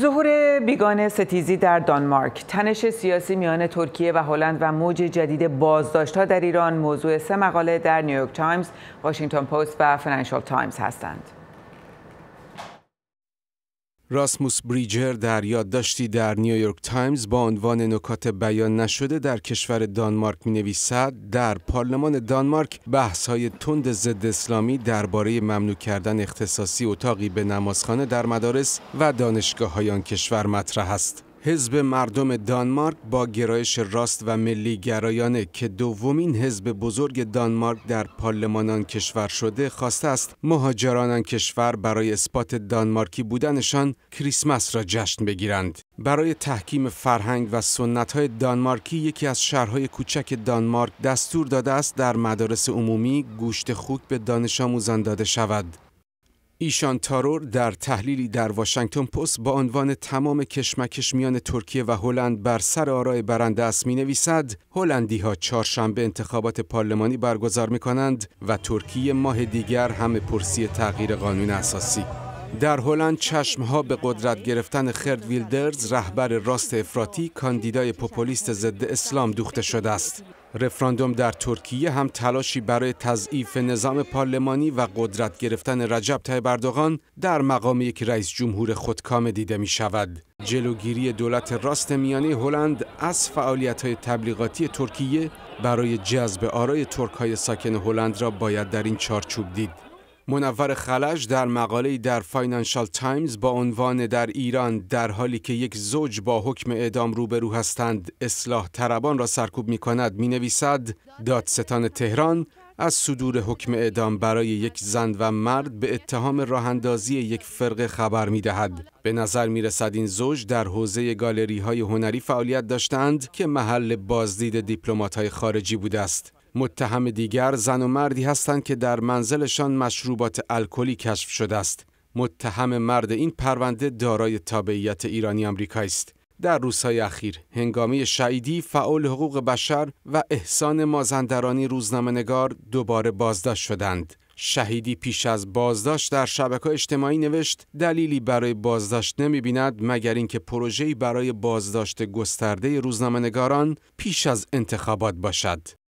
ظهور بیگان ستیزی در دانمارک، تنش سیاسی میان ترکیه و هلند و موج جدید بازداشت‌ها در ایران موضوع سه مقاله در نیویورک تایمز، واشنگتن پست و فینانشال تایمز هستند. راسموس بریجر در یادداشتی در نیویورک تایمز با عنوان نکات بیان نشده در کشور دانمارک می نویسد در پارلمان دانمارک بحث های تند ضد اسلامی درباره ممنوع کردن اختصاصی اتاقی به نمازخانه در مدارس و دانشگاه های آن کشور مطرح است حزب مردم دانمارک با گرایش راست و ملی گرایانه که دومین حزب بزرگ دانمارک در پارلمانان کشور شده خواسته است مهاجران کشور برای اثبات دانمارکی بودنشان کریسمس را جشن بگیرند برای تحکیم فرهنگ و سنت های دانمارکی یکی از شهرهای کوچک دانمارک دستور داده است در مدارس عمومی گوشت خوک به دانش آموزان داده شود ایشان تارور در تحلیلی در واشنگتن پست با عنوان تمام کشمکش میان ترکیه و هلند بر سر آرای برنده است می نویسد هلندی ها چهارشنبه انتخابات پارلمانی برگزار می کنند و ترکیه ماه دیگر همه پرسی تغییر قانون اساسی در هلند ها به قدرت گرفتن خرد ویلدرز رهبر راست افراطی کاندیدای پوپولیست ضد اسلام دوخته شده است رفراندوم در ترکیه هم تلاشی برای تضعیف نظام پارلمانی و قدرت گرفتن رجب طیب اردوغان در مقام یک رئیس جمهور خودکام دیده می شود. جلوگیری دولت راست میانه هلند از فعالیت های تبلیغاتی ترکیه برای جذب آرای ترک های ساکن هلند را باید در این چارچوب دید. منور خلج در مقاله در فاینانشال تایمز با عنوان در ایران در حالی که یک زوج با حکم اعدام روبرو هستند اصلاح طربان را سرکوب می کند می نویسد دادستان تهران از صدور حکم اعدام برای یک زن و مرد به اتهام راهندازی یک فرقه خبر می دهد. به نظر می رسد این زوج در حوزه گالری های هنری فعالیت داشتند که محل بازدید دیپلمات های خارجی بود است. متهم دیگر زن و مردی هستند که در منزلشان مشروبات الکلی کشف شده است. متهم مرد این پرونده دارای تابعیت ایرانی آمریکایی است. در روزهای اخیر هنگامی شهیدی، فعال حقوق بشر و احسان مازندرانی روزنامهنگار دوباره بازداشت شدند. شهیدی پیش از بازداشت در شبکه اجتماعی نوشت دلیلی برای بازداشت نمی بیند مگر اینکه پروژه‌ای برای بازداشت گسترده روزنامهنگاران پیش از انتخابات باشد.